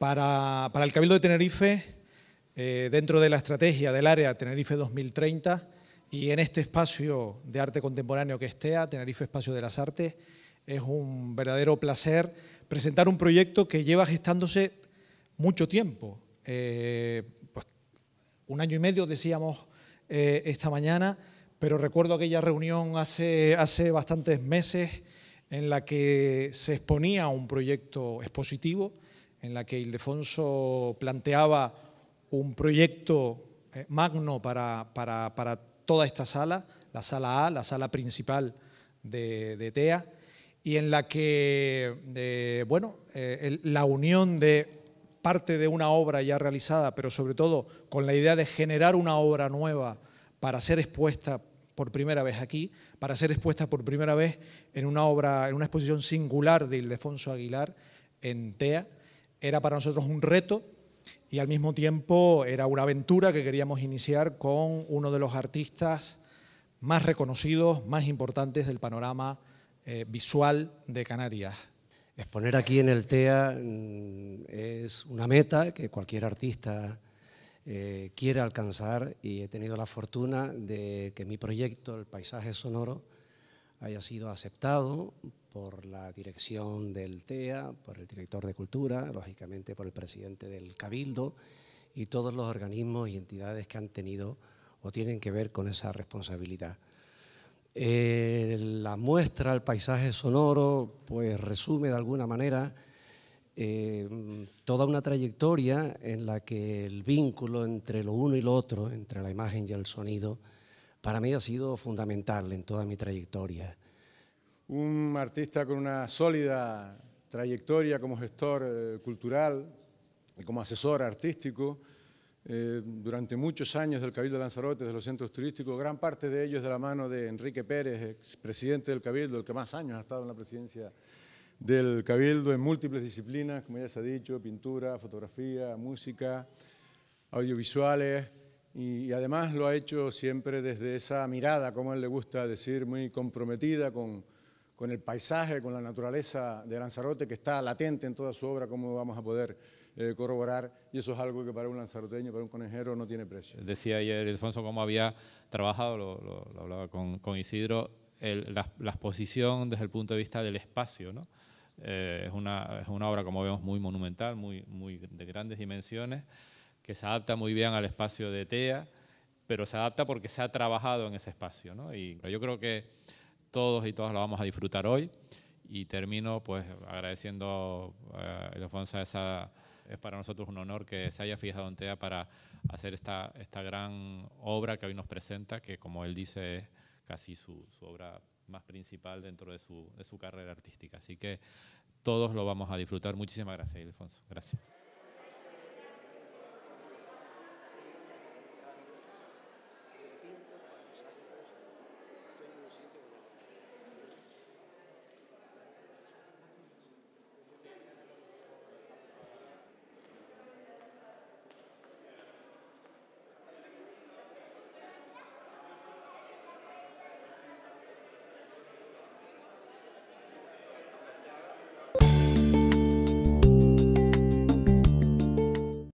Para, el Cabildo de Tenerife, eh, dentro de la estrategia del área Tenerife 2030 y en este espacio de arte contemporáneo que esté Tenerife Espacio de las Artes, es un verdadero placer presentar un proyecto que lleva gestándose mucho tiempo. Eh, pues, un año y medio, decíamos eh, esta mañana, pero recuerdo aquella reunión hace, hace bastantes meses en la que se exponía un proyecto expositivo en la que Ildefonso planteaba un proyecto eh, magno para, para, para toda esta sala, la sala A, la sala principal de, de TEA, y en la que, bueno, eh, la unión de parte de una obra ya realizada, pero sobre todo con la idea de generar una obra nueva para ser expuesta por primera vez aquí, para ser expuesta por primera vez en una obra, en una exposición singular de Ildefonso Aguilar en TEA, era para nosotros un reto y al mismo tiempo era una aventura que queríamos iniciar con uno de los artistas más reconocidos, más importantes del panorama eh, visual de Canarias. Exponer aquí en el TEA mm, es una meta que cualquier artista eh, quiere alcanzar y he tenido la fortuna de que mi proyecto, el paisaje sonoro, haya sido aceptado por la dirección del TEA, por el director de Cultura, lógicamente por el presidente del Cabildo y todos los organismos y entidades que han tenido o tienen que ver con esa responsabilidad. Eh, la muestra, al paisaje sonoro, pues resume de alguna manera eh, toda una trayectoria en la que el vínculo entre lo uno y lo otro, entre la imagen y el sonido, para mí ha sido fundamental en toda mi trayectoria. Un artista con una sólida trayectoria como gestor eh, cultural y como asesor artístico, eh, durante muchos años del Cabildo de Lanzarote, de los centros turísticos, gran parte de ellos de la mano de Enrique Pérez, ex presidente del Cabildo, el que más años ha estado en la presidencia del Cabildo en múltiples disciplinas, como ya se ha dicho, pintura, fotografía, música, audiovisuales, y además lo ha hecho siempre desde esa mirada, como él le gusta decir, muy comprometida con, con, el paisaje, con la naturaleza de Lanzarote, que está latente en toda su obra, como vamos a poder eh, corroborar, y eso es algo que para un lanzaroteño, para un conejero, no tiene precio. Decía ayer Alfonso, cómo había trabajado, lo, hablaba con, con Isidro, la, la, exposición desde el punto de vista del espacio, ¿no? Eh, es, una, es, una, obra, como vemos, muy monumental, muy, muy de grandes dimensiones, que se adapta muy bien al espacio de TEA, pero se adapta porque se ha trabajado en ese espacio. Y yo creo que todos y todas lo vamos a disfrutar hoy y termino pues agradeciendo eh, a Ildefonso es para nosotros un honor que se haya fijado en TEA para hacer esta, esta gran obra que hoy nos presenta, que como él dice es casi su, obra más principal dentro de su, carrera artística. Así que todos lo vamos a disfrutar. Muchísimas gracias, Ildefonso. Gracias.